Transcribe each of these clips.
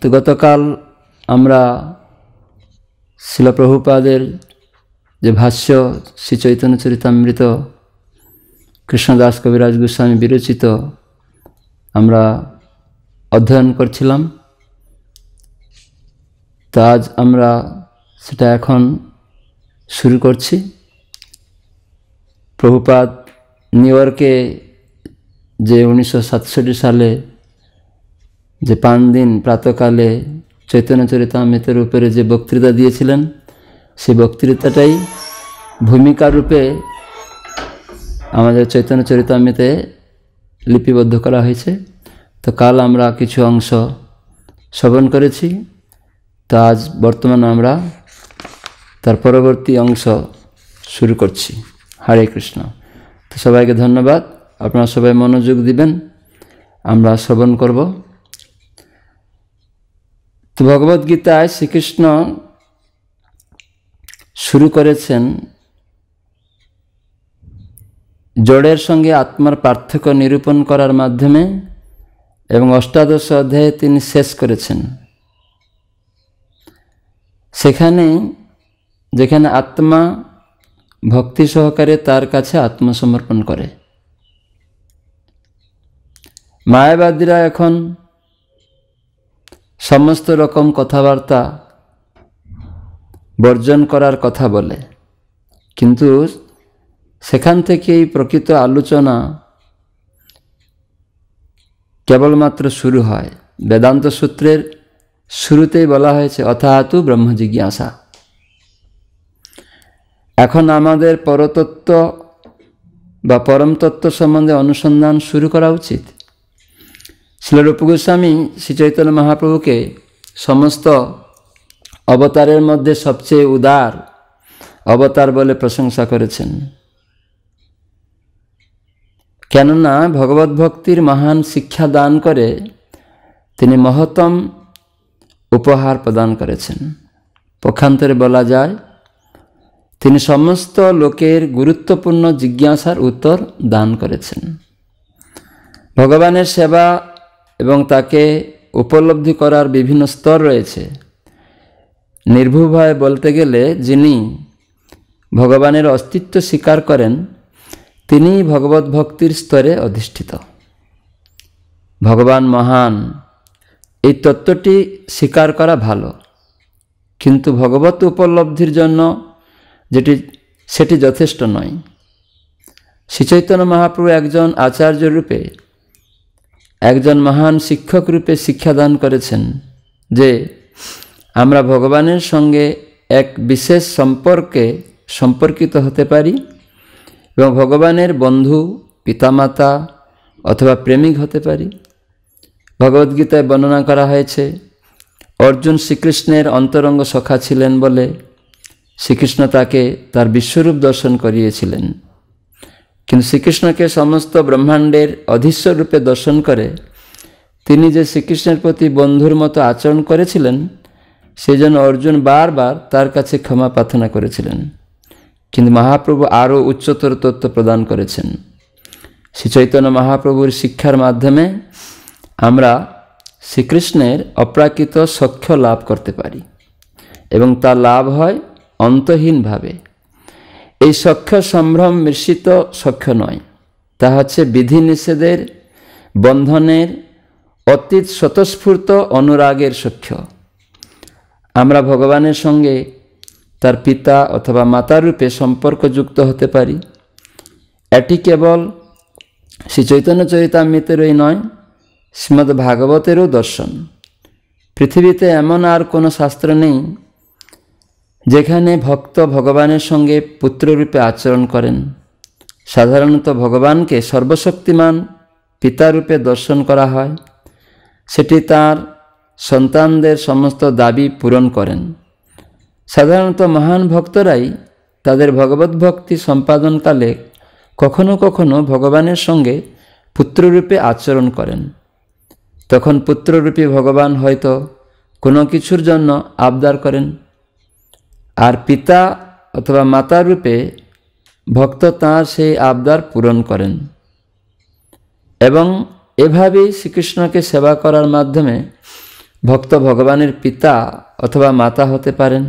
তো গতকাল আমরা শিলপ্রভুপাদের যে ভাষ্য শ্রী চৈতন্য চরিতামৃত কৃষ্ণদাস কবিরাজ গোস্বামী বিরচিত আমরা অধ্যয়ন করছিলাম তো আজ আমরা সেটা এখন শুরু করছি প্রভুপাত নিউ ইয়র্কে যে উনিশশো সালে যে পাঁচ দিন প্রাতকালে চৈতন্য চরিতামৃতের উপরে যে বক্তৃতা দিয়েছিলেন সে বক্তৃতাটাই ভূমিকারূপে আমাদের চৈতন্য চরিতামৃতে লিপিবদ্ধ করা হয়েছে তো কাল আমরা কিছু অংশ শ্রবণ করেছি তো আজ বর্তমানে আমরা তার পরবর্তী অংশ শুরু করছি হরে কৃষ্ণ তো সবাইকে ধন্যবাদ আপনারা সবাই মনোযোগ দিবেন আমরা শ্রবণ করবো তো ভগবদ্গীতায় শ্রীকৃষ্ণ শুরু করেছেন জড়ের সঙ্গে আত্মার পার্থক্য নিরূপণ করার মাধ্যমে এবং অষ্টাদশ অধ্যায়ে তিনি শেষ করেছেন সেখানে যেখানে আত্মা ভক্তি সহকারে তার কাছে আত্মসমর্পণ করে মায়াবাদীরা এখন সমস্ত রকম কথাবার্তা বর্জন করার কথা বলে কিন্তু সেখান থেকেই প্রকৃত আলোচনা কেবলমাত্র শুরু হয় বেদান্ত সূত্রের শুরুতেই বলা হয়েছে অথাহাতু ব্রহ্মজিজ্ঞাসা এখন আমাদের পরতত্ত্ব বা পরমতত্ত্ব সম্বন্ধে অনুসন্ধান শুরু করা উচিত রূপ গোস্বামী শ্রীচৈতন্য মহাপ্রভুকে সমস্ত অবতারের মধ্যে সবচেয়ে উদার অবতার বলে প্রশংসা করেছেন কেননা ভগবত ভক্তির মহান শিক্ষা দান করে তিনি মহত্তম উপহার প্রদান করেছেন পক্ষান্তরে বলা যায় তিনি সমস্ত লোকের গুরুত্বপূর্ণ জিজ্ঞাসার উত্তর দান করেছেন ভগবানের সেবা এবং তাকে উপলব্ধি করার বিভিন্ন স্তর রয়েছে নির্ভুভাবে বলতে গেলে যিনি ভগবানের অস্তিত্ব স্বীকার করেন তিনি ভগবত ভক্তির স্তরে অধিষ্ঠিত ভগবান মহান এই তত্ত্বটি স্বীকার করা ভালো কিন্তু ভগবত উপলব্ধির জন্য যেটি সেটি যথেষ্ট নয় শ্রীচৈতন্য মহাপ্রভু একজন আচার্য রূপে একজন মহান শিক্ষক রূপে শিক্ষাদান করেছেন যে আমরা ভগবানের সঙ্গে এক বিশেষ সম্পর্কে সম্পর্কিত হতে পারি এবং ভগবানের বন্ধু পিতামাতা অথবা প্রেমিক হতে পারি ভগবদ্গীতায় বর্ণনা করা হয়েছে অর্জুন শ্রীকৃষ্ণের অন্তরঙ্গ সখা ছিলেন বলে শ্রীকৃষ্ণ তাকে তার বিশ্বরূপ দর্শন করিয়েছিলেন কিন্তু শ্রীকৃষ্ণকে সমস্ত ব্রহ্মাণ্ডের অধীশ্বর রূপে দর্শন করে তিনি যে শ্রীকৃষ্ণের প্রতি বন্ধুর মতো আচরণ করেছিলেন সেজন্য অর্জুন বারবার তার কাছে ক্ষমা প্রার্থনা করেছিলেন কিন্তু মহাপ্রভু আরও উচ্চতর তত্ত্ব প্রদান করেছেন শ্রী চৈতন্য মহাপ্রভুর শিক্ষার মাধ্যমে আমরা শ্রীকৃষ্ণের অপ্রাকৃত সখ্য লাভ করতে পারি এবং তার লাভ হয় অন্তহীনভাবে এই সখ্য সম্ভ্রম মিশ্রিত সখ্য নয় তা হচ্ছে বিধিনিষেধের বন্ধনের অতীত স্বতঃস্ফূর্ত অনুরাগের সখ্য আমরা ভগবানের সঙ্গে তার পিতা অথবা মাতারূপে সম্পর্কযুক্ত হতে পারি এটি কেবল শ্রী চৈতন্য চরিতামৃতেরই নয় শ্রীমদ্ ভাগবতেরও দর্শন পৃথিবীতে এমন আর কোনো শাস্ত্র নেই যেখানে ভক্ত ভগবানের সঙ্গে পুত্ররূপে আচরণ করেন সাধারণত ভগবানকে সর্বশক্তিমান পিতারূপে দর্শন করা হয় সেটি তার সন্তানদের সমস্ত দাবি পূরণ করেন সাধারণত মহান ভক্তরাই তাদের ভগবত ভক্তি সম্পাদনকালে কখনো কখনো ভগবানের সঙ্গে পুত্ররূপে আচরণ করেন তখন পুত্ররূপী ভগবান হয়তো কোনো কিছুর জন্য আবদার করেন আর পিতা অথবা মাতা রূপে ভক্ত তাঁর সেই আবদার পূরণ করেন এবং এভাবেই শ্রীকৃষ্ণকে সেবা করার মাধ্যমে ভক্ত ভগবানের পিতা অথবা মাতা হতে পারেন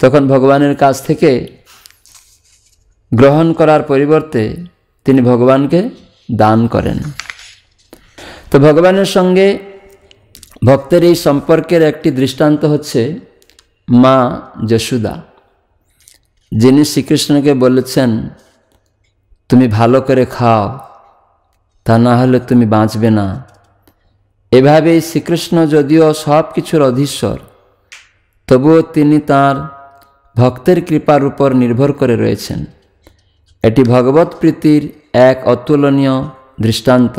তখন ভগবানের কাছ থেকে গ্রহণ করার পরিবর্তে তিনি ভগবানকে দান করেন তো ভগবানের সঙ্গে ভক্তের এই সম্পর্কের একটি দৃষ্টান্ত হচ্ছে মা যশুদা যিনি শ্রীকৃষ্ণকে বলেছেন তুমি ভালো করে খাও তা না হলে তুমি বাঁচবে না এভাবেই শ্রীকৃষ্ণ যদিও সব কিছুর অধীশ্বর তবুও তিনি তার ভক্তের কৃপার উপর নির্ভর করে রয়েছেন এটি ভগবত প্রীতির এক অতুলনীয় দৃষ্টান্ত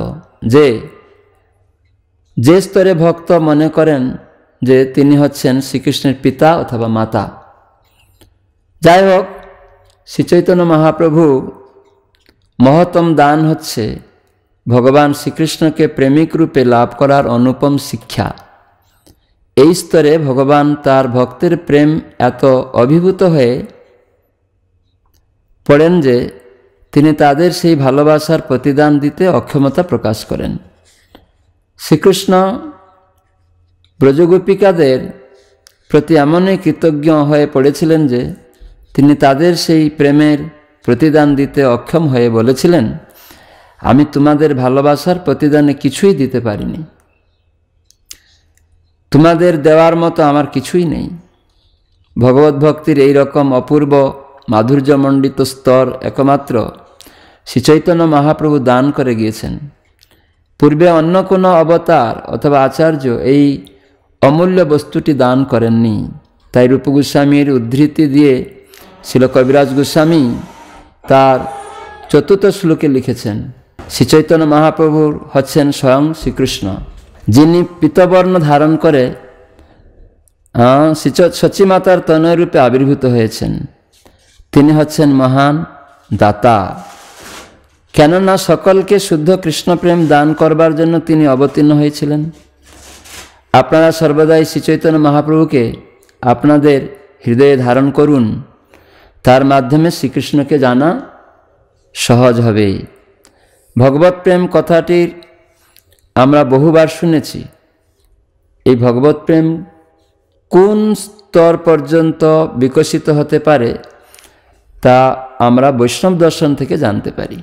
যে যে স্তরে ভক্ত মনে করেন যে তিনি হচ্ছেন শ্রীকৃষ্ণের পিতা অথবা মাতা যাই হোক শ্রীচৈতন্য মহাপ্রভু মহত্তম দান হচ্ছে ভগবান শ্রীকৃষ্ণকে প্রেমিক রূপে লাভ করার অনুপম শিক্ষা এই স্তরে ভগবান তার ভক্তের প্রেম এত অভিভূত হয়ে পড়েন যে তিনি তাদের সেই ভালোবাসার প্রতিদান দিতে অক্ষমতা প্রকাশ করেন শ্রীকৃষ্ণ ব্রজগোপিকাদের প্রতি এমনই কৃতজ্ঞ হয়ে পড়েছিলেন যে তিনি তাদের সেই প্রেমের প্রতিদান দিতে অক্ষম হয়ে বলেছিলেন আমি তোমাদের ভালোবাসার প্রতিদানে কিছুই দিতে পারিনি তোমাদের দেওয়ার মতো আমার কিছুই নেই ভগবত ভক্তির এই রকম অপূর্ব মাধুর্যমণ্ডিত স্তর একমাত্র শ্রীচৈতন্য মহাপ্রভু দান করে গিয়েছেন পূর্বে অন্য কোনো অবতার অথবা আচার্য এই অমূল্য বস্তুটি দান করেননি তাই রূপ গোস্বামীর উদ্ধৃতি দিয়ে শিল কবিরাজ গোস্বামী তার চতুর্থ শ্লোকে লিখেছেন শ্রীচৈতন্য মহাপ্রভুর হচ্ছেন স্বয়ং শ্রীকৃষ্ণ যিনি পিতবর্ণ ধারণ করে সচিমাতার তনয়রূপে আবির্ভূত হয়েছেন তিনি হচ্ছেন মহান দাতা কেননা সকলকে শুদ্ধ কৃষ্ণপ্রেম দান করবার জন্য তিনি অবতীর্ণ হয়েছিলেন আপনারা সর্বদাই শ্রীচৈতন্য মহাপ্রভুকে আপনাদের হৃদয়ে ধারণ করুন তার মাধ্যমে শ্রীকৃষ্ণকে জানা সহজ হবে ভগবত প্রেম কথাটির আমরা বহুবার শুনেছি এই ভগবত প্রেম কোন স্তর পর্যন্ত বিকশিত হতে পারে তা আমরা বৈষ্ণব দর্শন থেকে জানতে পারি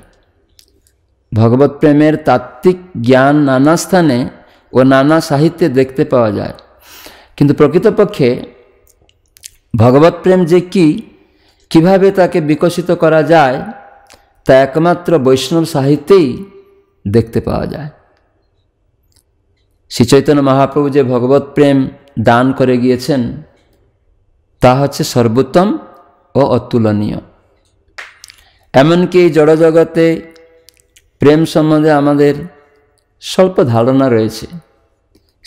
ভগবত প্রেমের তাত্ত্বিক জ্ঞান নানা স্থানে ও নানা সাহিত্যে দেখতে পাওয়া যায় কিন্তু প্রকৃতপক্ষে ভগবত প্রেম যে কি কিভাবে তাকে বিকশিত করা যায় তা একমাত্র বৈষ্ণব সাহিত্যেই দেখতে পাওয়া যায় শ্রী চৈতন্য মহাপ্রভু যে ভগবত প্রেম দান করে গিয়েছেন তা হচ্ছে সর্বোত্তম ও অতুলনীয় এমনকি জড়জগতে প্রেম সম্বন্ধে আমাদের স্বল্প ধারণা রয়েছে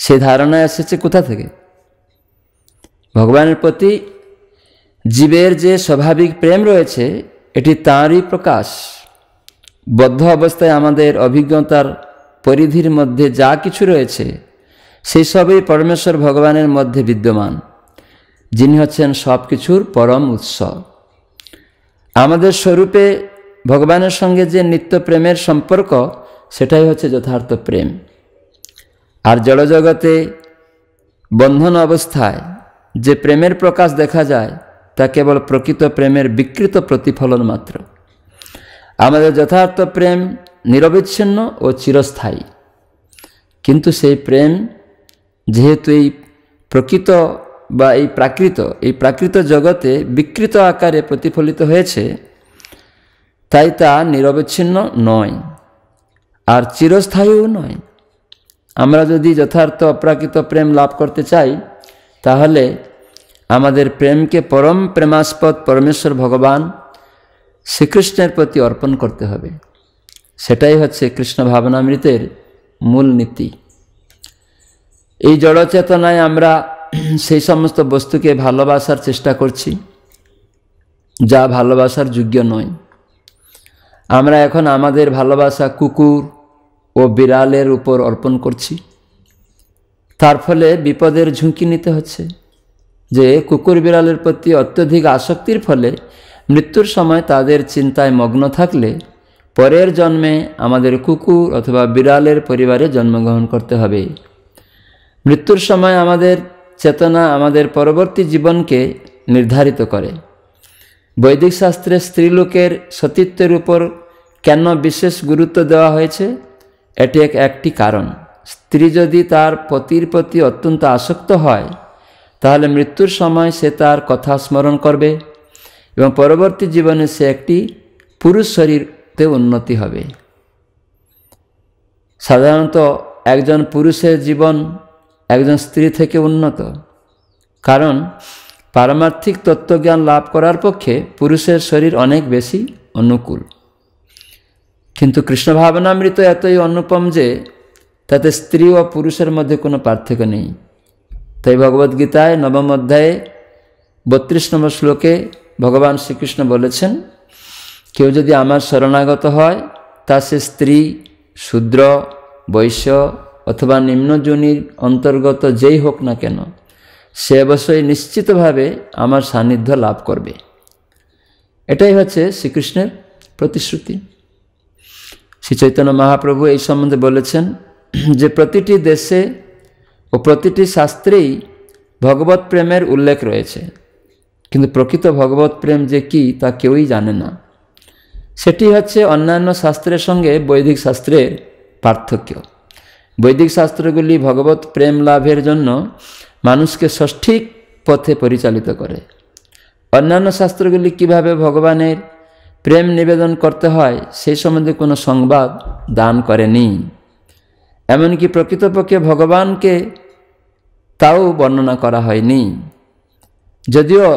সে ধারণা এসেছে কোথা থেকে ভগবানের প্রতি জীবের যে স্বাভাবিক প্রেম রয়েছে এটি তাঁরই প্রকাশ বদ্ধ অবস্থায় আমাদের অভিজ্ঞতার পরিধির মধ্যে যা কিছু রয়েছে সেই সবই পরমেশ্বর ভগবানের মধ্যে বিদ্যমান যিনি হচ্ছেন সব কিছুর পরম উৎস আমাদের স্বরূপে ভগবানের সঙ্গে যে নিত্য প্রেমের সম্পর্ক সেটাই হচ্ছে যথার্থ প্রেম আর জড়জগতে বন্ধন অবস্থায় যে প্রেমের প্রকাশ দেখা যায় তা কেবল প্রকৃত প্রেমের বিকৃত প্রতিফলন মাত্র আমাদের যথার্থ প্রেম নিরবিচ্ছিন্ন ও চিরস্থায়ী কিন্তু সেই প্রেম যেহেতু এই প্রকৃত বা এই প্রাকৃত এই প্রাকৃত জগতে বিকৃত আকারে প্রতিফলিত হয়েছে তাই তা নিরবিচ্ছিন্ন নয় আর চিরস্থায়ীও নয় আমরা যদি যথার্থ অপ্রাকৃত প্রেম লাভ করতে চাই তাহলে আমাদের প্রেমকে পরম প্রেমাস্পদ পরমেশ্বর ভগবান শ্রীকৃষ্ণের প্রতি অর্পণ করতে হবে সেটাই হচ্ছে কৃষ্ণ ভাবনামৃতের মূল নীতি এই জড়চেতনায় আমরা সেই সমস্ত বস্তুকে ভালোবাসার চেষ্টা করছি যা ভালোবাসার যোগ্য নয় আমরা এখন আমাদের ভালোবাসা কুকুর ও বিড়ালের উপর অর্পণ করছি তার ফলে বিপদের ঝুঁকি নিতে হচ্ছে যে কুকুর বিড়ালের প্রতি অত্যধিক আসক্তির ফলে মৃত্যুর সময় তাদের চিন্তায় মগ্ন থাকলে পরের জন্মে আমাদের কুকুর অথবা বিড়ালের পরিবারে জন্মগ্রহণ করতে হবে মৃত্যুর সময় আমাদের চেতনা আমাদের পরবর্তী জীবনকে নির্ধারিত করে বৈদিক শাস্ত্রে স্ত্রীলোকের সতীত্বের উপর কেন বিশেষ গুরুত্ব দেওয়া হয়েছে এটি এক একটি কারণ স্ত্রী যদি তার পতির প্রতি অত্যন্ত আসক্ত হয় তাহলে মৃত্যুর সময় সে তার কথা স্মরণ করবে এবং পরবর্তী জীবনে সে একটি পুরুষ শরীরতে উন্নতি হবে সাধারণত একজন পুরুষের জীবন একজন স্ত্রী থেকে উন্নত কারণ পারমার্থিক তত্ত্বজ্ঞান লাভ করার পক্ষে পুরুষের শরীর অনেক বেশি অনুকূল কিন্তু কৃষ্ণ ভাবনামৃত এতই অনুপম যে তাতে স্ত্রী ও পুরুষের মধ্যে কোনো পার্থক্য নেই তাই ভগবদ্গীতায় নবম অধ্যায়ে বত্রিশ নম্বর শ্লোকে ভগবান শ্রীকৃষ্ণ বলেছেন কেউ যদি আমার শরণাগত হয় তা সে স্ত্রী শূদ্র বৈশ্য অথবা নিম্নজনির অন্তর্গত যেই হোক না কেন সে অবশ্যই নিশ্চিতভাবে আমার সান্নিধ্য লাভ করবে এটাই হচ্ছে শ্রীকৃষ্ণের প্রতিশ্রুতি শ্রী চৈতন্য মহাপ্রভু এই সম্বন্ধে বলেছেন যে প্রতিটি দেশে ও প্রতিটি শাস্ত্রেই ভগবত প্রেমের উল্লেখ রয়েছে কিন্তু প্রকৃত ভগবত প্রেম যে কি তা কেউই জানে না সেটি হচ্ছে অন্যান্য শাস্ত্রের সঙ্গে বৈদিক শাস্ত্রের পার্থক্য বৈদিক শাস্ত্রগুলি ভগবত প্রেম লাভের জন্য মানুষকে সঠিক পথে পরিচালিত করে অন্যান্য শাস্ত্রগুলি কিভাবে ভগবানের প্রেম নিবেদন করতে হয় সেই সম্বন্ধে কোনো সংবাদ দান করেনি এমনকি প্রকৃতপক্ষে ভগবানকে তাও বর্ণনা করা হয়নি যদিও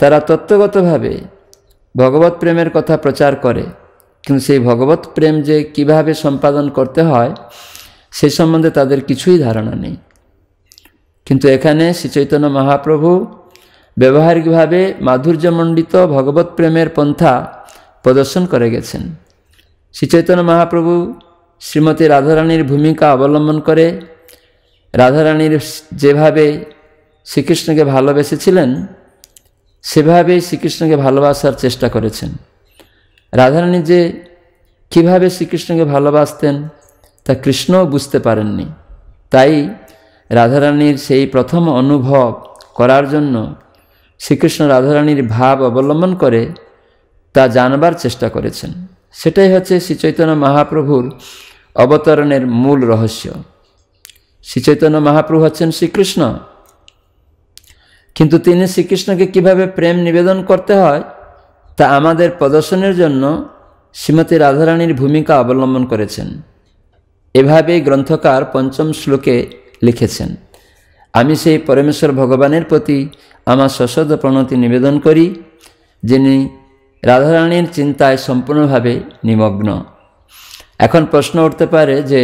তারা তত্ত্বগতভাবে ভগবত প্রেমের কথা প্রচার করে কিন্তু সেই ভগবত প্রেম যে কিভাবে সম্পাদন করতে হয় সে সম্বন্ধে তাদের কিছুই ধারণা নেই কিন্তু এখানে শ্রীচৈতন্য মহাপ্রভু ব্যবহারিকভাবে মাধুর্যমণ্ডিত ভগবত প্রেমের পন্থা প্রদর্শন করে গেছেন শ্রীচৈতন্য মহাপ্রভু শ্রীমতী রাধারানীর ভূমিকা অবলম্বন করে রাধারানীর যেভাবে শ্রীকৃষ্ণকে ভালোবেসেছিলেন সেভাবে শ্রীকৃষ্ণকে ভালোবাসার চেষ্টা করেছেন রাধারানী যে কীভাবে শ্রীকৃষ্ণকে ভালোবাসতেন তা কৃষ্ণও বুঝতে পারেননি তাই রাধারানীর সেই প্রথম অনুভব করার জন্য শ্রীকৃষ্ণ রাধারানীর ভাব অবলম্বন করে তা জানবার চেষ্টা করেছেন সেটাই হচ্ছে শ্রীচৈতন্য মহাপ্রভুর অবতরণের মূল রহস্য শ্রীচৈতন্য মহাপ্রভু হচ্ছেন শ্রীকৃষ্ণ কিন্তু তিনি শ্রীকৃষ্ণকে কিভাবে প্রেম নিবেদন করতে হয় তা আমাদের প্রদর্শনের জন্য শ্রীমতী রাধারানীর ভূমিকা অবলম্বন করেছেন এভাবেই গ্রন্থকার পঞ্চম শ্লোকে লিখেছেন আমি সেই পরমেশ্বর ভগবানের প্রতি আমার সশদ প্রণতি নিবেদন করি যিনি রাধারানীর চিন্তায় সম্পূর্ণভাবে নিমগ্ন এখন প্রশ্ন উঠতে পারে যে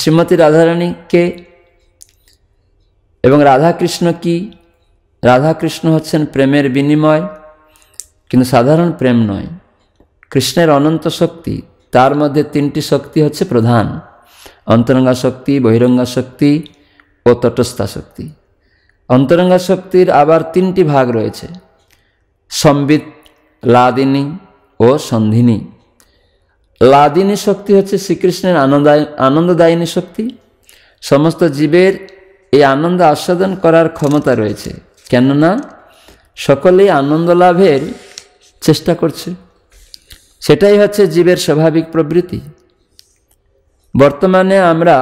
শ্রীমতী রাধারানীকে এবং রাধাকৃষ্ণ কি রাধাকৃষ্ণ হচ্ছেন প্রেমের বিনিময় কিন্তু সাধারণ প্রেম নয় কৃষ্ণের অনন্ত শক্তি তার মধ্যে তিনটি শক্তি হচ্ছে প্রধান অন্তরঙ্গা শক্তি বহিরঙ্গা শক্তি ও তটস্থা শক্তি অন্তরঙ্গা শক্তির আবার তিনটি ভাগ রয়েছে সম্বিত লাদিনী ও সন্ধিনী লাদিনী শক্তি হচ্ছে শ্রীকৃষ্ণের আনন্দদায়িনী শক্তি সমস্ত জীবের এই আনন্দ আস্বাদন করার ক্ষমতা রয়েছে কেননা সকলেই আনন্দ লাভের চেষ্টা করছে সেটাই হচ্ছে জীবের স্বাভাবিক প্রবৃত্তি বর্তমানে আমরা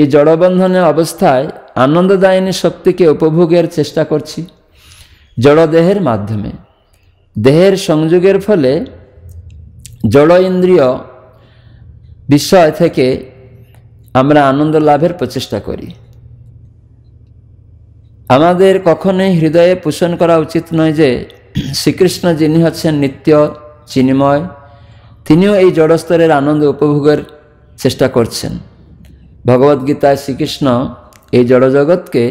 এই জড়বন্ধনের অবস্থায় আনন্দদায়িনী শক্তিকে উপভোগের চেষ্টা করছি জড়দেহের মাধ্যমে দেহের সংযোগের ফলে জড় ইন্দ্রিয় বিষয় থেকে আমরা আনন্দ লাভের প্রচেষ্টা করি আমাদের কখনোই হৃদয়ে পোষণ করা উচিত নয় যে শ্রীকৃষ্ণ যিনি হচ্ছেন নিত্য চিন্ময় তিনিও এই জড়স্তরের আনন্দ উপভোগের চেষ্টা করছেন ভগবদ্গীতায় শ্রীকৃষ্ণ এই জড়জগৎকে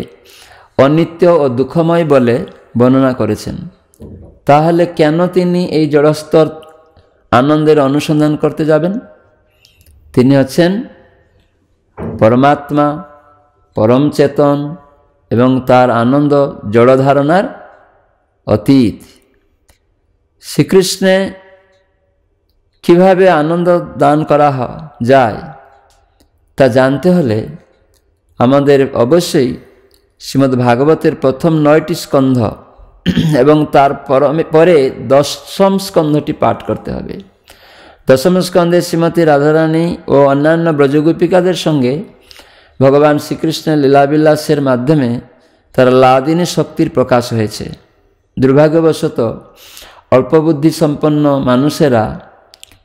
অনিত্য ও দুঃখময় বলে বর্ণনা করেছেন তাহলে কেন তিনি এই জড়স্তর আনন্দের অনুসন্ধান করতে যাবেন তিনি হচ্ছেন পরমাত্মা পরম চেতন এবং তার আনন্দ জড়ধারণার অতীত শ্রীকৃষ্ণে কিভাবে আনন্দ দান করা যায় তা জানতে হলে আমাদের অবশ্যই শ্রীমদ্ ভাগবতের প্রথম নয়টি স্কন্ধ এবং তার পরে দশম স্কন্ধটি পাঠ করতে হবে দশম স্কন্ধে শ্রীমতী রাধারানী ও অন্যান্য ব্রজগোপিকাদের সঙ্গে ভগবান শ্রীকৃষ্ণের লীলাবিলাসের মাধ্যমে তার লাদিনী শক্তির প্রকাশ হয়েছে দুর্ভাগ্যবশত অল্পবুদ্ধি সম্পন্ন মানুষেরা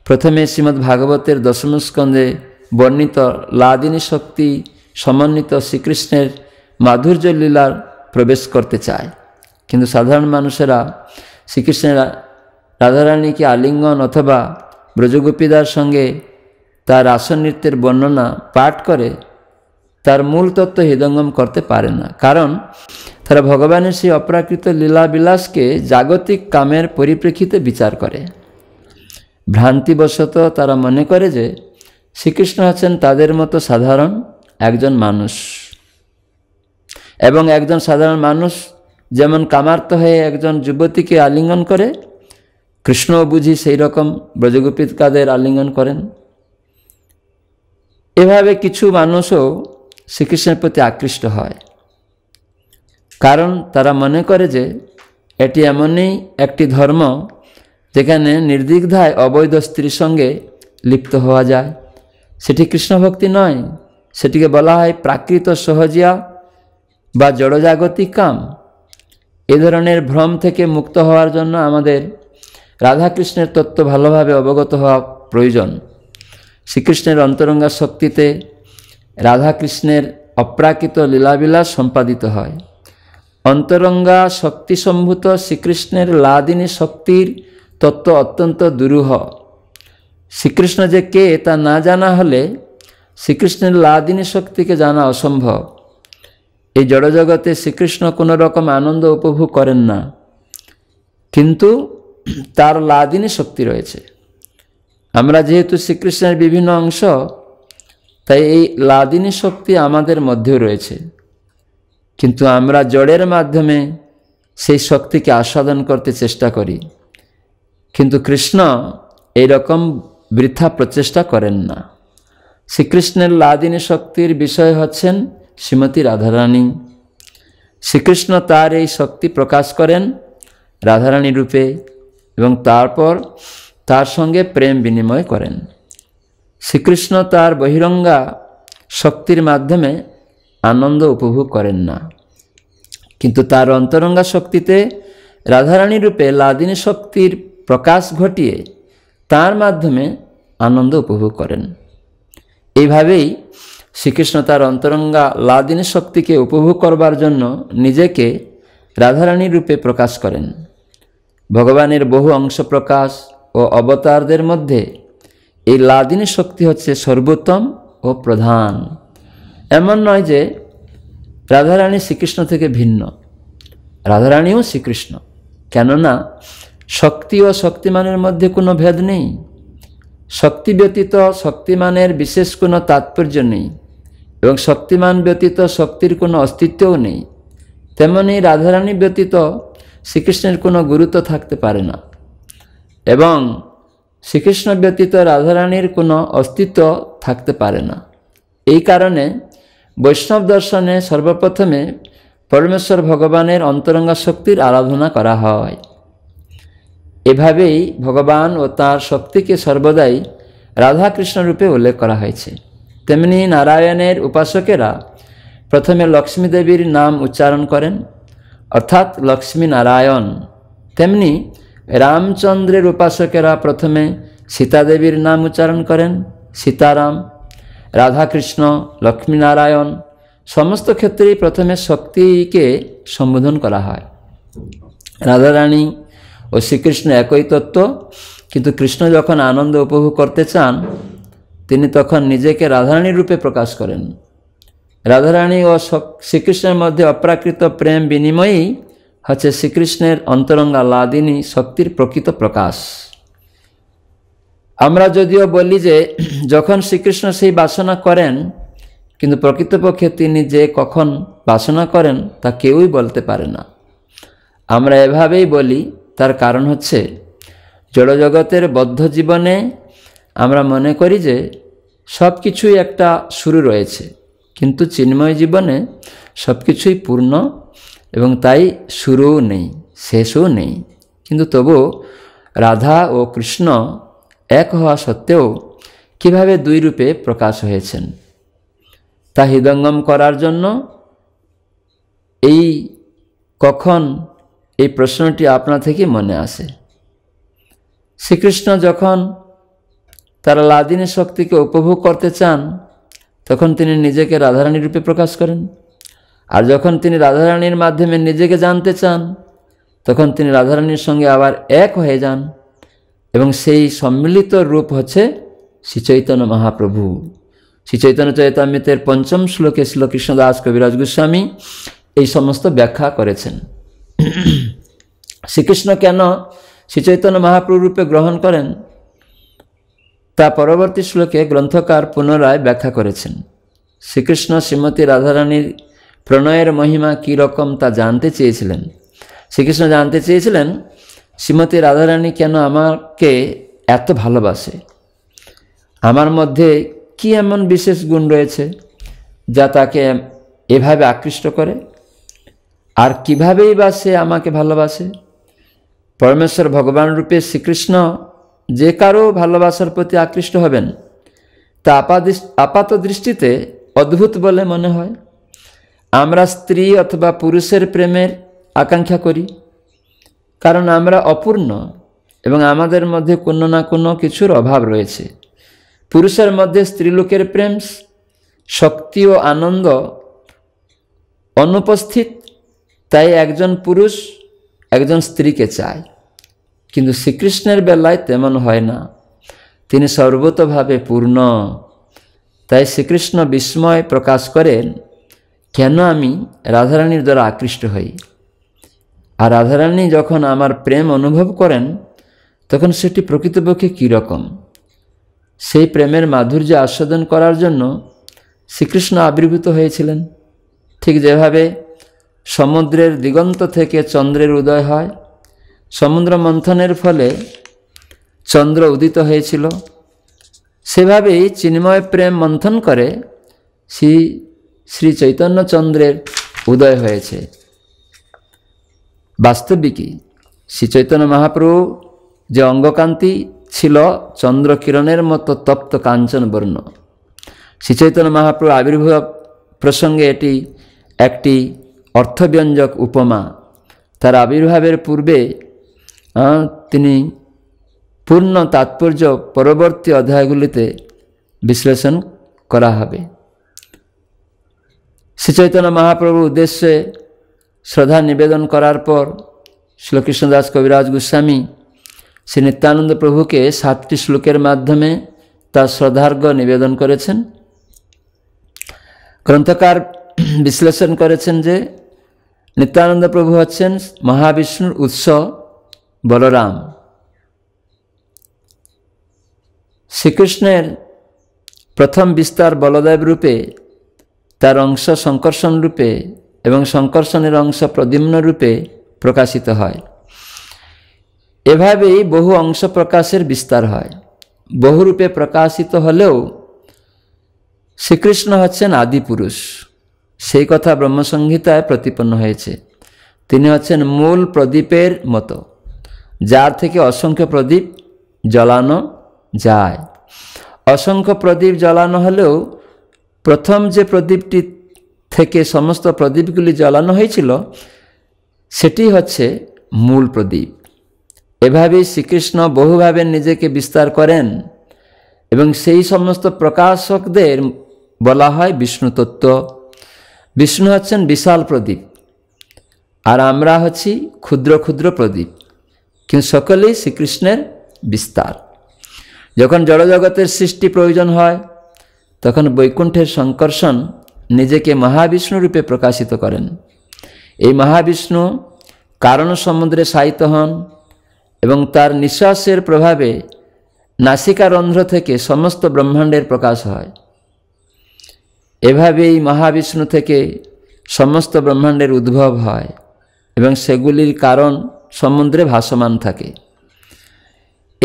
প্রথমে শ্রীমদ্ ভাগবতের দশম স্কন্ধে বর্ণিত লাদিনী শক্তি সমন্বিত শ্রীকৃষ্ণের মাধুর্য লীলার প্রবেশ করতে চায় কিন্তু সাধারণ মানুষেরা শ্রীকৃষ্ণের রাধারানীকে আলিঙ্গন অথবা ব্রজগোপীদার সঙ্গে তার আসন নৃত্যের বর্ণনা পাঠ করে তার মূল তত্ত্ব হৃদঙ্গম করতে পারে না কারণ তারা ভগবানের সেই অপ্রাকৃত লীলাবিলাসকে জাগতিক কামের পরিপ্রেক্ষিতে বিচার করে ভ্রান্তিবশত তারা মনে করে যে শ্রীকৃষ্ণ হচ্ছেন তাদের মতো সাধারণ একজন মানুষ এবং একজন সাধারণ মানুষ যেমন কামার্ত হয়ে একজন যুবতীকে আলিঙ্গন করে কৃষ্ণ বুঝি সেই রকম কাদের আলিঙ্গন করেন এভাবে কিছু মানুষও শ্রীকৃষ্ণের প্রতি আকৃষ্ট হয় কারণ তারা মনে করে যে এটি এমনই একটি ধর্ম যেখানে নির্দিগ্ধায় অবৈধ স্ত্রীর সঙ্গে লিপ্ত হওয়া যায় সেটি কৃষ্ণ ভক্তি নয় সেটিকে বলা হয় প্রাকৃত সহজিয়া বা জড়জাগতিক কাম এ ধরনের ভ্রম থেকে মুক্ত হওয়ার জন্য আমাদের রাধাকৃষ্ণের তত্ত্ব ভালোভাবে অবগত হওয়া প্রয়োজন শ্রীকৃষ্ণের অন্তরঙ্গা শক্তিতে রাধাকৃষ্ণের অপ্রাকৃত লীলাবিলাস সম্পাদিত হয় অন্তরঙ্গা শক্তিসম্ভূত শ্রীকৃষ্ণের লাদিনী শক্তির তত্ত্ব অত্যন্ত দুরূহ শ্রীকৃষ্ণ যে কে তা না জানা হলে শ্রীকৃষ্ণের লাদিনী শক্তিকে জানা অসম্ভব এই জড়জগতে শ্রীকৃষ্ণ কোনো রকম আনন্দ উপভোগ করেন না কিন্তু তার লাদিনী শক্তি রয়েছে আমরা যেহেতু শ্রীকৃষ্ণের বিভিন্ন অংশ তাই এই লাদিনী শক্তি আমাদের মধ্যেও রয়েছে কিন্তু আমরা জড়ের মাধ্যমে সেই শক্তিকে আস্বাদন করতে চেষ্টা করি কিন্তু কৃষ্ণ এইরকম বৃথা প্রচেষ্টা করেন না শ্রীকৃষ্ণের লাদিনী শক্তির বিষয় হচ্ছেন শ্রীমতী রাধারানী শ্রীকৃষ্ণ তার এই শক্তি প্রকাশ করেন রাধারানী রূপে এবং তারপর তার সঙ্গে প্রেম বিনিময় করেন শ্রীকৃষ্ণ তার বহিরঙ্গা শক্তির মাধ্যমে আনন্দ উপভোগ করেন না কিন্তু তার অন্তরঙ্গা শক্তিতে রাধারানী রূপে লাদিনী শক্তির প্রকাশ ঘটিয়ে তার মাধ্যমে আনন্দ উপভোগ করেন এইভাবেই শ্রীকৃষ্ণ তার অন্তরঙ্গা লাদিনী শক্তিকে উপভোগ করবার জন্য নিজেকে রাধারানী রূপে প্রকাশ করেন ভগবানের বহু অংশ প্রকাশ ও অবতারদের মধ্যে এই লাদিনী শক্তি হচ্ছে সর্বোত্তম ও প্রধান এমন নয় যে রাধারানী শ্রীকৃষ্ণ থেকে ভিন্ন রাধারানীও শ্রীকৃষ্ণ কেননা শক্তি ও শক্তিমানের মধ্যে কোনো ভেদ নেই শক্তি ব্যতীত শক্তিমানের বিশেষ কোনো তাৎপর্য নেই এবং শক্তিমান ব্যতীত শক্তির কোনো অস্তিত্বও নেই তেমনি রাধারানী ব্যতীত শ্রীকৃষ্ণের কোনো গুরুত্ব থাকতে পারে না এবং শ্রীকৃষ্ণ ব্যতীত রাধারানীর কোনো অস্তিত্ব থাকতে পারে না এই কারণে বৈষ্ণব দর্শনে সর্বপ্রথমে পরমেশ্বর ভগবানের অন্তরঙ্গ শক্তির আরাধনা করা হয় এভাবেই ভগবান ও তাঁর শক্তিকে সর্বদাই রাধাকৃষ্ণ রূপে উল্লেখ করা হয়েছে তেমনি নারায়ণের উপাসকেরা প্রথমে লক্ষ্মী দেবীর নাম উচ্চারণ করেন অর্থাৎ লক্ষ্মী নারায়ণ তেমনি রামচন্দ্রের উপাসকেরা প্রথমে সীতাদেবীর নাম উচ্চারণ করেন সীতারাম রাধাকৃষ্ণ লক্ষ্মীনারায়ণ সমস্ত ক্ষেত্রেই প্রথমে শক্তিকে সম্বোধন করা হয় রাধারানী ও শ্রীকৃষ্ণ একই তত্ত্ব কিন্তু কৃষ্ণ যখন আনন্দ উপভোগ করতে চান তিনি তখন নিজেকে রাধারানী রূপে প্রকাশ করেন রাধারানী ও শ্রীকৃষ্ণের মধ্যে অপ্রাকৃত প্রেম বিনিময়ই হচ্ছে শ্রীকৃষ্ণের অন্তরঙ্গা লাদিনী শক্তির প্রকৃত প্রকাশ আমরা যদিও বলি যে যখন শ্রীকৃষ্ণ সেই বাসনা করেন কিন্তু প্রকৃতপক্ষে তিনি যে কখন বাসনা করেন তা কেউই বলতে পারে না আমরা এভাবেই বলি তার কারণ হচ্ছে জড়জগতের বদ্ধ জীবনে আমরা মনে করি যে সব কিছুই একটা শুরু রয়েছে কিন্তু চিন্ময় জীবনে সব কিছুই পূর্ণ এবং তাই শুরুও নেই শেষও নেই কিন্তু তবু রাধা ও কৃষ্ণ এক হওয়া সত্ত্বেও কিভাবে দুই রূপে প্রকাশ হয়েছেন তা হৃদঙ্গম করার জন্য এই কখন এই প্রশ্নটি আপনা থেকে মনে আসে শ্রীকৃষ্ণ যখন তারা লাদিনী শক্তিকে উপভোগ করতে চান তখন তিনি নিজেকে রাধারানী রূপে প্রকাশ করেন আর যখন তিনি রাধারানীর মাধ্যমে নিজেকে জানতে চান তখন তিনি রাধারানীর সঙ্গে আবার এক হয়ে যান এবং সেই সম্মিলিত রূপ হচ্ছে শ্রীচৈতন্য মহাপ্রভু শ্রীচৈতন্য চৈতামিতের পঞ্চম শ্লোকে দাস কবিরাজ গোস্বামী এই সমস্ত ব্যাখ্যা করেছেন শ্রীকৃষ্ণ কেন শ্রীচৈতন্য রূপে গ্রহণ করেন তা পরবর্তী শ্লোকে গ্রন্থকার পুনরায় ব্যাখ্যা করেছেন শ্রীকৃষ্ণ শ্রীমতী রাধারানীর প্রণয়ের মহিমা কি রকম তা জানতে চেয়েছিলেন শ্রীকৃষ্ণ জানতে চেয়েছিলেন শ্রীমতী রাধারানী কেন আমাকে এত ভালোবাসে আমার মধ্যে কি এমন বিশেষ গুণ রয়েছে যা তাকে এভাবে আকৃষ্ট করে আর কিভাবেই বা সে আমাকে ভালোবাসে পরমেশ্বর ভগবান রূপে শ্রীকৃষ্ণ যে কারো ভালোবাসার প্রতি আকৃষ্ট হবেন তা আপাত দৃষ্টিতে অদ্ভুত বলে মনে হয় আমরা স্ত্রী অথবা পুরুষের প্রেমের আকাঙ্ক্ষা করি কারণ আমরা অপূর্ণ এবং আমাদের মধ্যে কোনো না কোনো কিছুর অভাব রয়েছে পুরুষের মধ্যে স্ত্রীলোকের প্রেম শক্তি ও আনন্দ অনুপস্থিত তাই একজন পুরুষ একজন স্ত্রীকে চায় কিন্তু শ্রীকৃষ্ণের বেলায় তেমন হয় না তিনি সর্বতভাবে পূর্ণ তাই শ্রীকৃষ্ণ বিস্ময় প্রকাশ করেন কেন আমি রাধারানীর দ্বারা আকৃষ্ট হই আর রাধারানী যখন আমার প্রেম অনুভব করেন তখন সেটি প্রকৃতপক্ষে কীরকম সেই প্রেমের মাধুর্য আস্বাদন করার জন্য শ্রীকৃষ্ণ আবির্ভূত হয়েছিলেন ঠিক যেভাবে সমুদ্রের দিগন্ত থেকে চন্দ্রের উদয় হয় সমুদ্র মন্থনের ফলে চন্দ্র উদিত হয়েছিল সেভাবেই চিন্ময় প্রেম মন্থন করে শ্রী শ্রী চৈতন্যচন্দ্রের উদয় হয়েছে বাস্তবিকই শ্রী চৈতন্য মহাপ্রভু যে অঙ্গকান্তি ছিল চন্দ্রকিরণের মতো তপ্ত কাঞ্চন বর্ণ শ্রী চৈতন্য মহাপ্রভু আবির্ভাব প্রসঙ্গে এটি একটি অর্থব্যঞ্জক উপমা তার আবির্ভাবের পূর্বে তিনি পূর্ণ তাৎপর্য পরবর্তী অধ্যায়গুলিতে বিশ্লেষণ করা হবে শ্রীচৈতন্য মহাপ্রভুর উদ্দেশ্যে শ্রদ্ধা নিবেদন করার পর শ্রীকৃষ্ণদাস কবিরাজ গোস্বামী শ্রী নিত্যানন্দ প্রভুকে সাতটি শ্লোকের মাধ্যমে তার শ্রদ্ধার্ঘ্য নিবেদন করেছেন গ্রন্থকার বিশ্লেষণ করেছেন যে নিত্যানন্দ প্রভু হচ্ছেন মহাবিষ্ণুর উৎস বলরাম শ্রীকৃষ্ণের প্রথম বিস্তার বলদেব রূপে তার অংশ সংকর্ষণ রূপে এবং সংকর্ষণের অংশ প্রদ্যুম্ন রূপে প্রকাশিত হয় এভাবেই বহু অংশ প্রকাশের বিস্তার হয় বহুরূপে প্রকাশিত হলেও শ্রীকৃষ্ণ হচ্ছেন আদিপুরুষ সেই কথা ব্রহ্মসংহিতায় প্রতিপন্ন হয়েছে তিনি হচ্ছেন মূল প্রদীপের মতো যার থেকে অসংখ্য প্রদীপ জ্বলানো যায় অসংখ্য প্রদীপ জ্বালানো হলেও প্রথম যে প্রদীপটি থেকে সমস্ত প্রদীপগুলি জ্বালানো হয়েছিল সেটি হচ্ছে মূল প্রদীপ এভাবেই শ্রীকৃষ্ণ বহুভাবে নিজেকে বিস্তার করেন এবং সেই সমস্ত প্রকাশকদের বলা হয় বিষ্ণু তত্ত্ব বিষ্ণু হচ্ছেন বিশাল প্রদীপ আর আমরা হচ্ছি ক্ষুদ্র ক্ষুদ্র প্রদীপ কিন্তু সকলেই শ্রীকৃষ্ণের বিস্তার যখন জড়জগতের সৃষ্টি প্রয়োজন হয় তখন বৈকুণ্ঠের সংকর্ষণ নিজেকে মহাবিষ্ণু রূপে প্রকাশিত করেন এই মহাবিষ্ণু কারণ সমুদ্রে সাইিত হন এবং তার নিঃশ্বাসের প্রভাবে নাসিকারন্ধ্র থেকে সমস্ত ব্রহ্মাণ্ডের প্রকাশ হয় এভাবেই মহাবিষ্ণু থেকে সমস্ত ব্রহ্মাণ্ডের উদ্ভব হয় এবং সেগুলির কারণ সমুদ্রে ভাসমান থাকে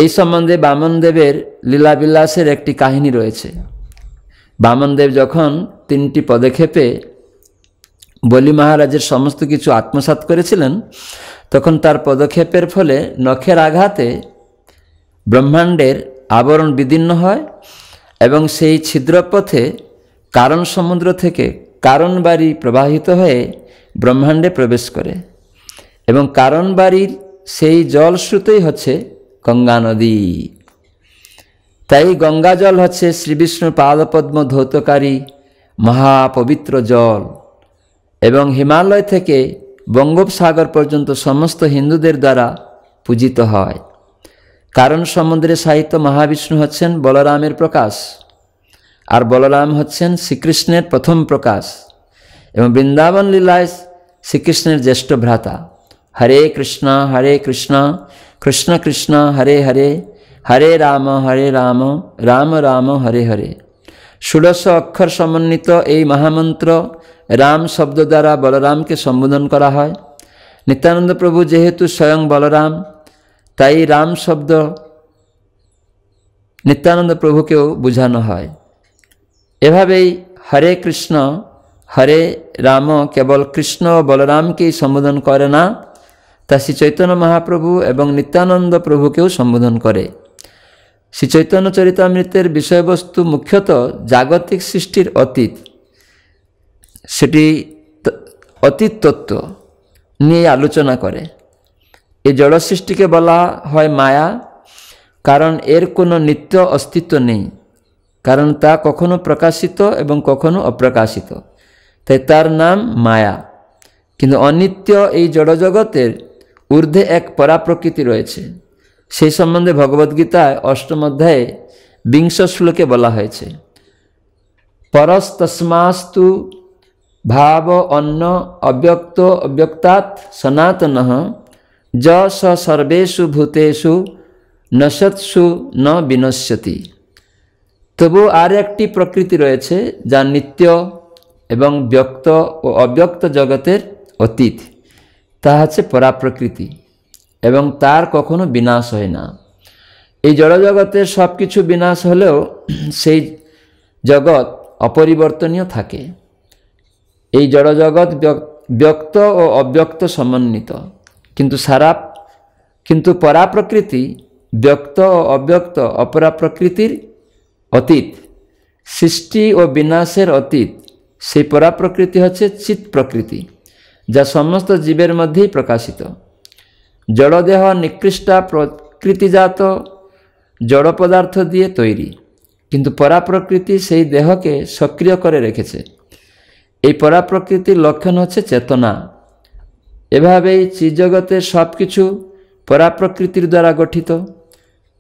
এই সম্বন্ধে বামনদেবের লীলাবিলাসের একটি কাহিনী রয়েছে বামনদেব যখন তিনটি পদক্ষেপে বলি মহারাজের সমস্ত কিছু আত্মসাত করেছিলেন তখন তার পদক্ষেপের ফলে নখের আঘাতে ব্রহ্মাণ্ডের আবরণ বিদীর্ণ হয় এবং সেই ছিদ্রপথে কারণ সমুদ্র থেকে কারণ বাড়ি প্রবাহিত হয়ে ব্রহ্মাণ্ডে প্রবেশ করে এবং কারণ বাড়ির সেই জল হচ্ছে গঙ্গা নদী তাই গঙ্গা জল হচ্ছে শ্রীবিষ্ণুর পাদপদ্ম ধৌতকারী মহাপবিত্র জল এবং হিমালয় থেকে বঙ্গোপসাগর পর্যন্ত সমস্ত হিন্দুদের দ্বারা পূজিত হয় কারণ সমুদ্রে সাহিত্য মহাবিষ্ণু হচ্ছেন বলরামের প্রকাশ আর বলরাম হচ্ছেন শ্রীকৃষ্ণের প্রথম প্রকাশ এবং বৃন্দাবন লীলায় শ্রীকৃষ্ণের জ্যেষ্ঠ ভ্রাতা হরে কৃষ্ণ হরে কৃষ্ণ কৃষ্ণ কৃষ্ণ হরে হরে হরে রাম হরে রাম রাম রাম হরে হরে ষোড়শ অক্ষর সমন্বিত এই মহামন্ত্র রাম শব্দ দ্বারা বলরামকে সম্বোধন করা হয় নিত্যানন্দ প্রভু যেহেতু স্বয়ং বলরাম তাই রাম শব্দ নিত্যানন্দ প্রভুকেও বোঝানো হয় এভাবেই হরে কৃষ্ণ হরে রাম কেবল কৃষ্ণ বলরামকেই সম্বোধন করে না তা শ্রী চৈতন্য মহাপ্রভু এবং নিত্যানন্দ প্রভুকেও সম্বোধন করে শ্রী চৈতন্য চরিতামৃতের বিষয়বস্তু মুখ্যত জাগতিক সৃষ্টির অতীত সেটি অতীত তত্ত্ব নিয়ে আলোচনা করে এই জড় সৃষ্টিকে বলা হয় মায়া কারণ এর কোনো নিত্য অস্তিত্ব নেই কারণ তা কখনো প্রকাশিত এবং কখনো অপ্রকাশিত তাই তার নাম মায়া কিন্তু অনিত্য এই জড়জগতের ঊর্ধ্বে এক পরাপ্রকৃতি রয়েছে সেই সম্বন্ধে ভগবদ্গীতায় অষ্টম অধ্যায়ে বিংশ শ্লোকে বলা হয়েছে পরস্তস্মাস্তু ভাব অন্য অব্যক্ত অব্যক্তাৎ সনাতন য সর্বেষু ভূতেষু নশৎসু ন বিনশ্যতি তবু আর একটি প্রকৃতি রয়েছে যা নিত্য এবং ব্যক্ত ও অব্যক্ত জগতের অতীত তা হচ্ছে পরাপ্রকৃতি এবং তার কখনো বিনাশ হয় না এই জড়জগতের সব কিছু বিনাশ হলেও সেই জগৎ অপরিবর্তনীয় থাকে এই জড়জগৎ ব্যক্ত ও অব্যক্ত সমন্বিত কিন্তু সারা কিন্তু পরাপ্রকৃতি ব্যক্ত ও অব্যক্ত অপরা প্রকৃতির অতীত সৃষ্টি ও বিনাশের অতীত সেই পরা প্রকৃতি হচ্ছে চিত প্রকৃতি যা সমস্ত জীবের মধ্যেই প্রকাশিত জড়দেহ নিকৃষ্টা প্রকৃতিজাত জড় পদার্থ দিয়ে তৈরি কিন্তু পরা প্রকৃতি সেই দেহকে সক্রিয় করে রেখেছে এই পরা প্রকৃতির লক্ষণ হচ্ছে চেতনা এভাবেই চিজগতের সব কিছু পরা প্রকৃতির দ্বারা গঠিত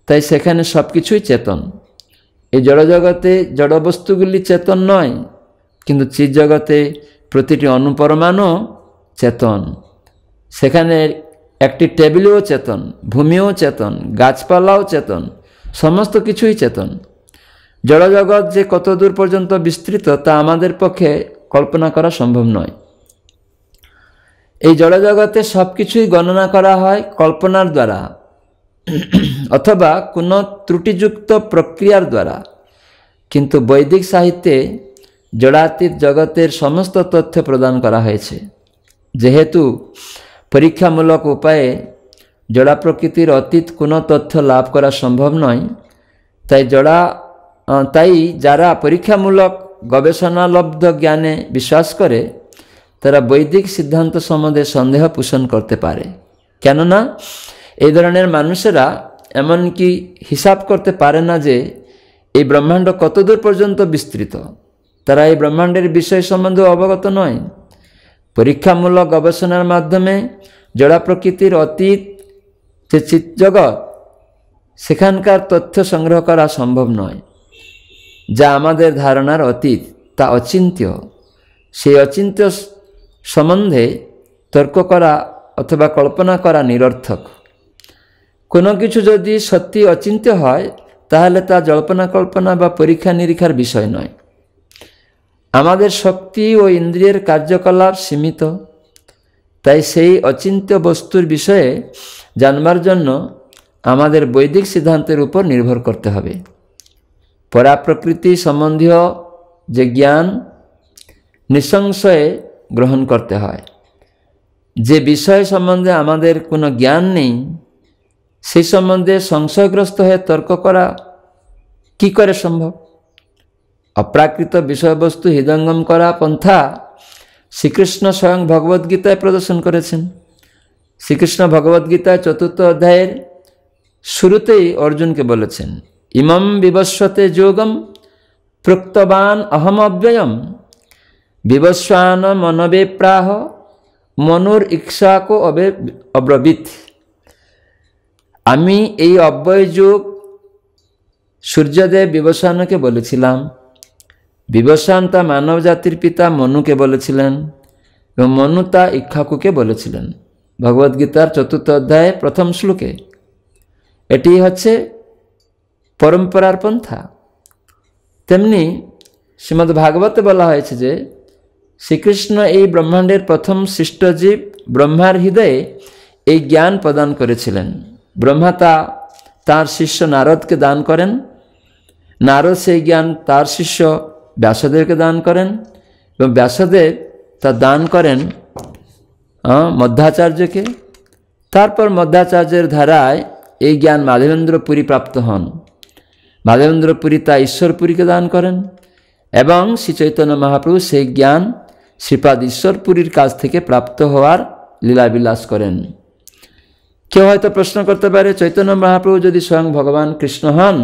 তাই সেখানে সব কিছুই চেতন এই জড়জগতে জড়বস্তুগুলি চেতন নয় কিন্তু চির জগতে প্রতিটি অনুপরমাণু চেতন সেখানে একটি টেবিলও চেতন ভূমিও চেতন গাছপালাও চেতন সমস্ত কিছুই চেতন জড়জগৎ যে কত দূর পর্যন্ত বিস্তৃত তা আমাদের পক্ষে কল্পনা করা সম্ভব নয় এই জড়জগতে সব কিছুই গণনা করা হয় কল্পনার দ্বারা অথবা কোনো ত্রুটিযুক্ত প্রক্রিয়ার দ্বারা কিন্তু বৈদিক সাহিত্যে জড়াতীত জগতের সমস্ত তথ্য প্রদান করা হয়েছে যেহেতু পরীক্ষামূলক উপায়ে জড়া প্রকৃতির অতীত কোনো তথ্য লাভ করা সম্ভব নয় তাই জড়া তাই যারা পরীক্ষামূলক গবেষণালব্ধ জ্ঞানে বিশ্বাস করে তারা বৈদিক সিদ্ধান্ত সম্বন্ধে সন্দেহ পোষণ করতে পারে কেননা এই ধরনের মানুষেরা এমনকি হিসাব করতে পারে না যে এই ব্রহ্মাণ্ড কতদূর পর্যন্ত বিস্তৃত তারা এই ব্রহ্মাণ্ডের বিষয় সম্বন্ধে অবগত নয় পরীক্ষামূলক গবেষণার মাধ্যমে জড়া প্রকৃতির অতীত যে চিৎজগৎ সেখানকার তথ্য সংগ্রহ করা সম্ভব নয় যা আমাদের ধারণার অতীত তা অচিন্ত্য সেই অচিন্ত্য সম্বন্ধে তর্ক করা অথবা কল্পনা করা নিরর্থক কোনো কিছু যদি সত্যি অচিন্ত্য হয় তাহলে তা জল্পনা কল্পনা বা পরীক্ষা নিরীক্ষার বিষয় নয় আমাদের শক্তি ও ইন্দ্রিয়ের কার্যকলাপ সীমিত তাই সেই অচিন্ত্য বস্তুর বিষয়ে জানবার জন্য আমাদের বৈদিক সিদ্ধান্তের উপর নির্ভর করতে হবে পরা প্রকৃতি সম্বন্ধীয় যে জ্ঞান নিঃসংশয়ে গ্রহণ করতে হয় যে বিষয় সম্বন্ধে আমাদের কোনো জ্ঞান নেই সেই সম্বন্ধে সংশয়গ্রস্ত হয়ে তর্ক করা কি করে সম্ভব অপ্রাকৃত বিষয়বস্তু হৃদঙ্গম করা পন্থা শ্রীকৃষ্ণ স্বয়ং ভগবদ্গীতায় প্রদর্শন করেছেন শ্রীকৃষ্ণ ভগবদ্গীতায় চতুর্থ অধ্যায়ের শুরুতেই অর্জুনকে বলেছেন ইমম বিবস্বতে যোগম প্রক্তবান অহম অব্যয়ম বিবস্বান মনবে প্রাহ মনুর ইচ্ছাকো অবে অব্রবীত আমি এই অব্যয় যুগ সূর্যদেব বিবসানকে বলেছিলাম বিবসান তা মানব জাতির পিতা মনুকে বলেছিলেন এবং মনু তা ইক্ষাকুকে বলেছিলেন ভগবদ্গীতার চতুর্থ অধ্যায়ে প্রথম শ্লোকে এটি হচ্ছে পরম্পরার পন্থা তেমনি শ্রীমদ ভাগবতে বলা হয়েছে যে শ্রীকৃষ্ণ এই ব্রহ্মাণ্ডের প্রথম সৃষ্টজীব ব্রহ্মার হৃদয়ে এই জ্ঞান প্রদান করেছিলেন ব্রহ্মা তা তাঁর শিষ্য নারদকে দান করেন নারদ সেই জ্ঞান তার শিষ্য ব্যাসদেরকে দান করেন এবং ব্যাসদেব তা দান করেন মধ্যাচার্যকে তারপর মধ্যাচার্যের ধারায় এই জ্ঞান মাধবেন্দ্র পুরী প্রাপ্ত হন মাধবেন্দ্র পুরী তা ঈশ্বর পুরীকে দান করেন এবং শ্রী চৈতন্য মহাপ্রভু সেই জ্ঞান শ্রীপাদ ঈশ্বর পুরীর কাছ থেকে প্রাপ্ত হওয়ার লীলাবিলাস করেন কেউ হয়তো প্রশ্ন করতে পারে চৈতন্য মহাপ্রভু যদি স্বয়ং ভগবান কৃষ্ণ হন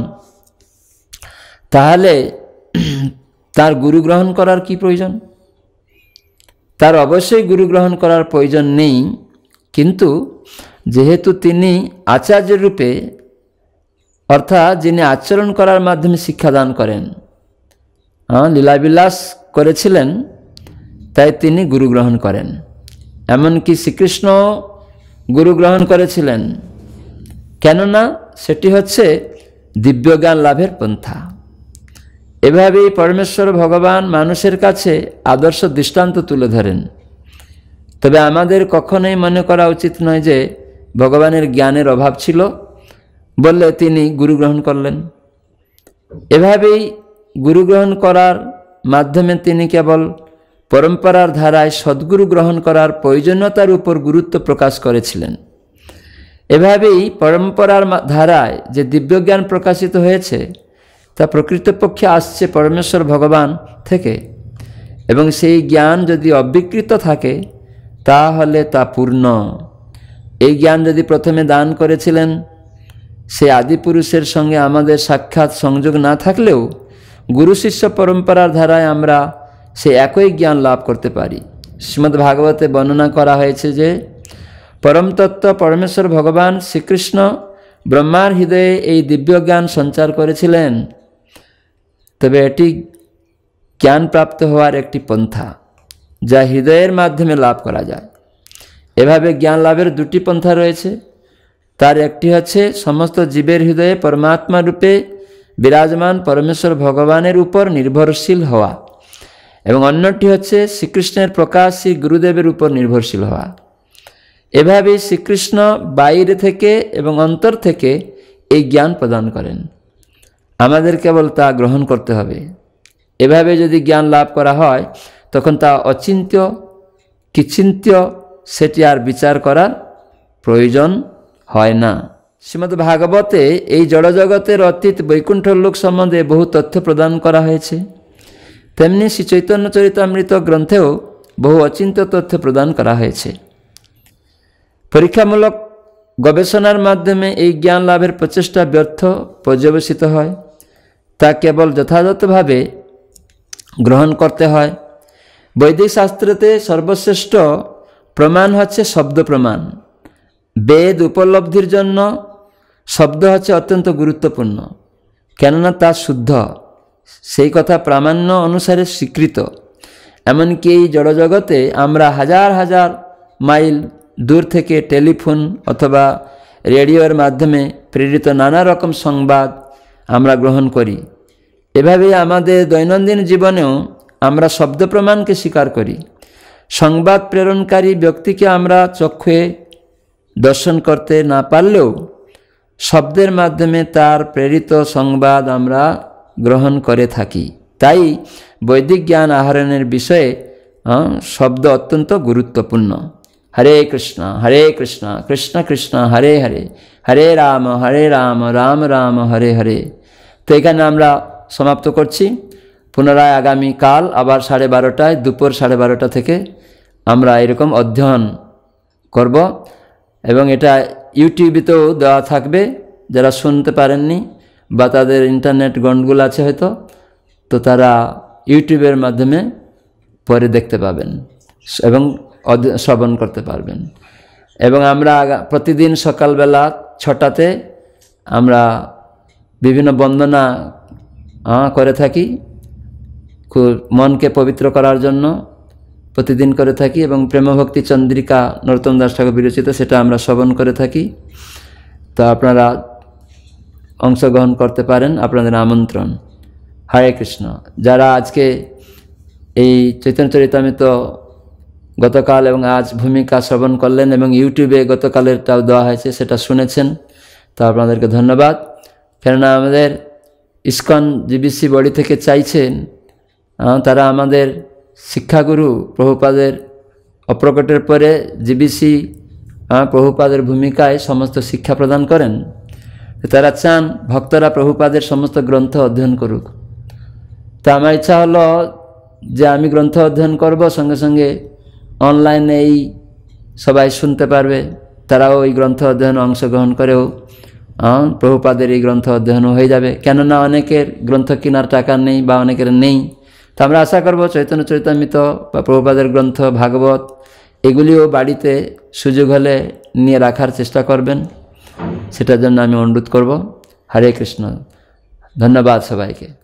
তাহলে তার গুরু গ্রহণ করার কি প্রয়োজন তার অবশ্যই গুরু গ্রহণ করার প্রয়োজন নেই কিন্তু যেহেতু তিনি আচার্য রূপে অর্থাৎ যিনি আচরণ করার মাধ্যমে শিক্ষাদান করেন লীলাবিলাস করেছিলেন তাই তিনি গুরু গ্রহণ করেন এমনকি শ্রীকৃষ্ণ গুরু গ্রহণ করেছিলেন কেননা সেটি হচ্ছে দিব্যজ্ঞান লাভের পন্থা এভাবেই পরমেশ্বর ভগবান মানুষের কাছে আদর্শ দৃষ্টান্ত তুলে ধরেন তবে আমাদের কখনোই মনে করা উচিত নয় যে ভগবানের জ্ঞানের অভাব ছিল বললে তিনি গুরু গ্রহণ করলেন এভাবেই গুরু গ্রহণ করার মাধ্যমে তিনি কেবল পরম্পরার ধারায় সদ্গুরু গ্রহণ করার প্রয়োজনীয়তার উপর গুরুত্ব প্রকাশ করেছিলেন এভাবেই পরম্পরার ধারায় যে দিব্যজ্ঞান প্রকাশিত হয়েছে তা প্রকৃতপক্ষে আসছে পরমেশ্বর ভগবান থেকে এবং সেই জ্ঞান যদি অবিকৃত থাকে তাহলে তা পূর্ণ এই জ্ঞান যদি প্রথমে দান করেছিলেন সে আদিপুরুষের সঙ্গে আমাদের সাক্ষাৎ সংযোগ না থাকলেও গুরু শিষ্য পরম্পরার ধারায় আমরা সে একই জ্ঞান লাভ করতে পারি শ্রীমদ্ ভাগবতে বর্ণনা করা হয়েছে যে পরমতত্ত্ব পরমেশ্বর ভগবান শ্রীকৃষ্ণ ব্রহ্মার হৃদয়ে এই দিব্য জ্ঞান সঞ্চার করেছিলেন তবে এটি জ্ঞান প্রাপ্ত হওয়ার একটি পন্থা যা হৃদয়ের মাধ্যমে লাভ করা যায় এভাবে জ্ঞান লাভের দুটি পন্থা রয়েছে তার একটি হচ্ছে সমস্ত জীবের হৃদয়ে পরমাত্মা রূপে বিরাজমান পরমেশ্বর ভগবানের উপর নির্ভরশীল হওয়া এবং অন্যটি হচ্ছে শ্রীকৃষ্ণের প্রকাশ শ্রী গুরুদেবের উপর নির্ভরশীল হওয়া এভাবে শ্রীকৃষ্ণ বাইরে থেকে এবং অন্তর থেকে এই জ্ঞান প্রদান করেন আমাদের কেবল তা গ্রহণ করতে হবে এভাবে যদি জ্ঞান লাভ করা হয় তখন তা অচিন্ত্য কিচিন্ত্য সেটি আর বিচার করার প্রয়োজন হয় না শ্রীমদ্ ভাগবতে এই জড়জগতের অতীত বৈকুণ্ঠ লোক সম্বন্ধে বহু তথ্য প্রদান করা হয়েছে তেমনি শ্রী চৈতন্য চরিতামৃত গ্রন্থেও বহু অচিন্ত তথ্য প্রদান করা হয়েছে পরীক্ষামূলক গবেষণার মাধ্যমে এই জ্ঞান লাভের প্রচেষ্টা ব্যর্থ পর্যবেসিত হয় তা কেবল যথাযথভাবে গ্রহণ করতে হয় বৈদিক শাস্ত্রতে সর্বশ্রেষ্ঠ প্রমাণ হচ্ছে শব্দ প্রমাণ বেদ উপলব্ধির জন্য শব্দ হচ্ছে অত্যন্ত গুরুত্বপূর্ণ কেননা তা শুদ্ধ সেই কথা প্রামাণ্য অনুসারে স্বীকৃত এমনকি এই জড়জগতে আমরা হাজার হাজার মাইল দূর থেকে টেলিফোন অথবা রেডিওর মাধ্যমে প্রেরিত নানা রকম সংবাদ আমরা গ্রহণ করি এভাবে আমাদের দৈনন্দিন জীবনেও আমরা শব্দ প্রমাণকে স্বীকার করি সংবাদ প্রেরণকারী ব্যক্তিকে আমরা চক্ষে দর্শন করতে না পারলেও শব্দের মাধ্যমে তার প্রেরিত সংবাদ আমরা গ্রহণ করে থাকি তাই বৈদিক জ্ঞান আহরণের বিষয়ে শব্দ অত্যন্ত গুরুত্বপূর্ণ হরে কৃষ্ণ হরে কৃষ্ণ কৃষ্ণ কৃষ্ণ হরে হরে হরে রাম হরে রাম রাম রাম হরে হরে তো এখানে আমরা সমাপ্ত করছি পুনরায় আগামী কাল আবার সাড়ে বারোটায় দুপুর সাড়ে বারোটা থেকে আমরা এরকম অধ্যয়ন করব এবং এটা ইউটিউবেতেও দেওয়া থাকবে যারা শুনতে পারেননি বা তাদের ইন্টারনেট গন্ডগুলো আছে হয়তো তো তারা ইউটিউবের মাধ্যমে পরে দেখতে পাবেন এবং শ্রবণ করতে পারবেন এবং আমরা প্রতিদিন সকালবেলা ছটাতে আমরা বিভিন্ন বন্দনা করে থাকি খুব মনকে পবিত্র করার জন্য প্রতিদিন করে থাকি এবং প্রেমভক্তি চন্দ্রিকা নরতম দাস ঠাকুর বিরচিত সেটা আমরা শ্রবণ করে থাকি তো আপনারা অংশগ্রহণ করতে পারেন আপনাদের আমন্ত্রণ হরে কৃষ্ণ যারা আজকে এই চৈতন্য চরিতামৃত গতকাল এবং আজ ভূমিকা শ্রবণ করলেন এবং ইউটিউবে গতকালেরটাও দেওয়া হয়েছে সেটা শুনেছেন তো আপনাদেরকে ধন্যবাদ কেননা আমাদের ইস্কন জিবিসি বডি থেকে চাইছেন তারা আমাদের শিক্ষাগুরু প্রভুপাদের অপ্রকটের পরে জিবিসি প্রভুপাদের ভূমিকায় সমস্ত শিক্ষা প্রদান করেন তারা চান ভক্তরা প্রভুপাদের সমস্ত গ্রন্থ অধ্যয়ন করুক তো আমার ইচ্ছা হলো যে আমি গ্রন্থ অধ্যয়ন করব সঙ্গে সঙ্গে অনলাইনে এই সবাই শুনতে পারবে তারাও এই গ্রন্থ অধ্যয়ন অংশগ্রহণ করেও প্রভুপাদের এই গ্রন্থ অধ্যয়ন হয়ে যাবে কেননা অনেকের গ্রন্থ কেনার টাকা নেই বা অনেকের নেই তো আমরা আশা করব চৈতন্য চৈতামিত বা প্রভুপাদের গ্রন্থ ভাগবত এগুলিও বাড়িতে সুযোগ হলে নিয়ে রাখার চেষ্টা করবেন সেটার জন্য আমি অনুরোধ করব হরে কৃষ্ণ ধন্যবাদ সবাইকে